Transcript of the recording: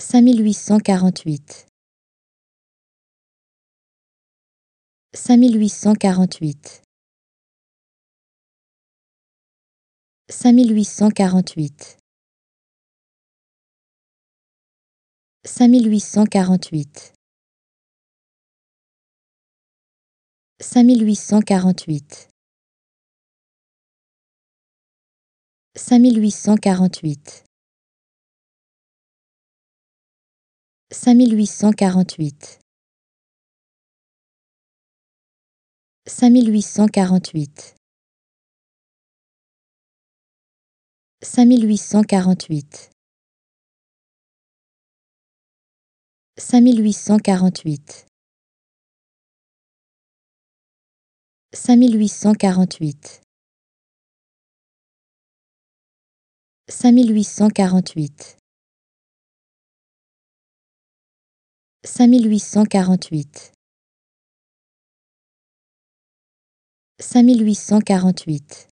Cinq mille huit cent quarante-huit. Cinq mille huit cent quarante-huit. Cinq mille huit cent quarante-huit. Cinq mille huit cent quarante-huit. Cinq mille huit cent quarante-huit. cinq-mille-huit-cent-quarante-huit cinq mille huit cent quarante-huit cinq mille huit cent quarante-huit